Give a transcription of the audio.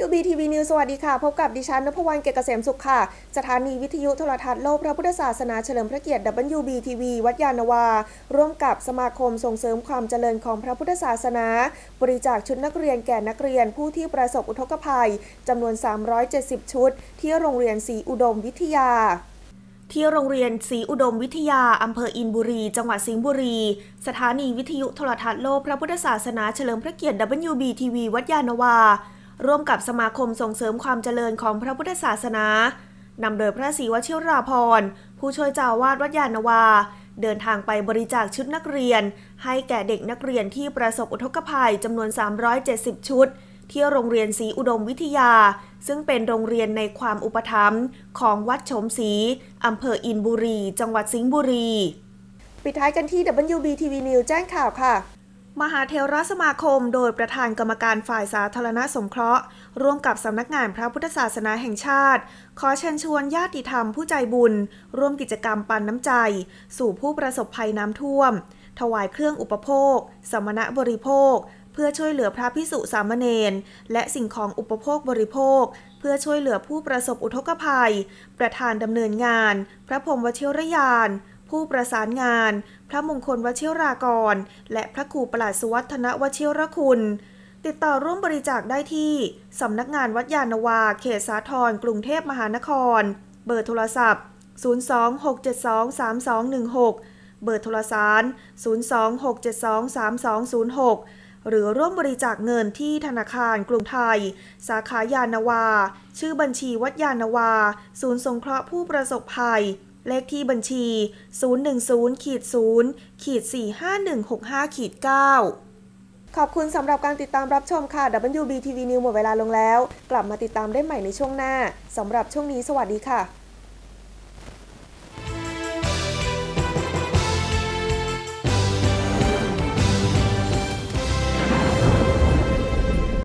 WBTV News สวัสดีค่ะ พบกับดิฉันนพวรรณเกษเกษมสุขค่ะ สถานี วิทยุโทรทัศน์โลกพระพุทธศาสนา เฉลิมพระเกียรติ WBTV วัดยานวา ร่วมกับสมาคมส่งเสริมความเจริญของพระพุทธศาสนา บริจาคชุดนักเรียนแก่นักเรียน ผู้ที่ประสบอุทกภัยจำนวน 370 ชุด ที่โรงเรียนศรีอุดมวิทยา ที่โรงเรียนศรีอุดมวิทยาอำเภออินบุรี จังหวัดสิงห์บุรี สถานีวิทยุโทรทัศน์โลกพระพุทธศาสนาเฉลิมพระเกียรติ WBTV วัดยานวาร่วมกับสมาคมส่งเสริมความเจริญของพระพุทธศาสนา นำโดยพระศรีวชิราพรผู้ช่วยเจ้าวาดวัดยานวา เดินทางไปบริจาคชุดนักเรียน ให้แก่เด็กนักเรียนที่ประสบอุทกภัยจำนวน 370 ชุด ที่โรงเรียนศรีอุดมวิทยา ซึ่งเป็นโรงเรียนในความอุปถัมภ์ของวัดชมศรีอำเภออินบุรี จังหวัดสิงห์บุรี ปิดท้ายกันที่ WBTV News แจ้งข่าวค่ะมหาเทรสมาคมโดยประธานกรรมการฝ่ายสาธารณสงเคราะห์ ร่วมกับสำนักงานพระพุทธศาสนาแห่งชาติ ขอเชิญชวนญาติธรรมผู้ใจบุญร่วมกิจกรรมปันน้ำใจ สู่ผู้ประสบภัยน้ำท่วม ถวายเครื่องอุปโภค สมณะบริโภค เพื่อช่วยเหลือพระพิสุสามเณรและสิ่งของอุปโภคบริโภค เพื่อช่วยเหลือผู้ประสบอุทกภัย ประธานดำเนินงาน พระพรมวชิรยานผู้ประสานงาน พระมงคลวชิรากร และพระครูประหลาดสุวัฒนวชิรคุณ ติดต่อร่วมบริจาคได้ที่ สำนักงานวัดยานวา เขตสาทรกรุงเทพมหานคร เบอร์โทรศัพท์ 026723216 เบอร์โทรสาร 026723206 หรือร่วมบริจาคเงินที่ธนาคารกรุงไทย สาขายานวา ชื่อบัญชีวัดยานวาศูนย์สงเคราะห์ผู้ประสบภัยเลขที่บัญชี 010 0 45165ขีด9ขอบคุณสำหรับการติดตามรับชมค่ะ WBTV News หมดเวลาลงแล้ว กลับมาติดตามได้ใหม่ในช่วงหน้า สำหรับช่วงนี้สวัสดีค่ะ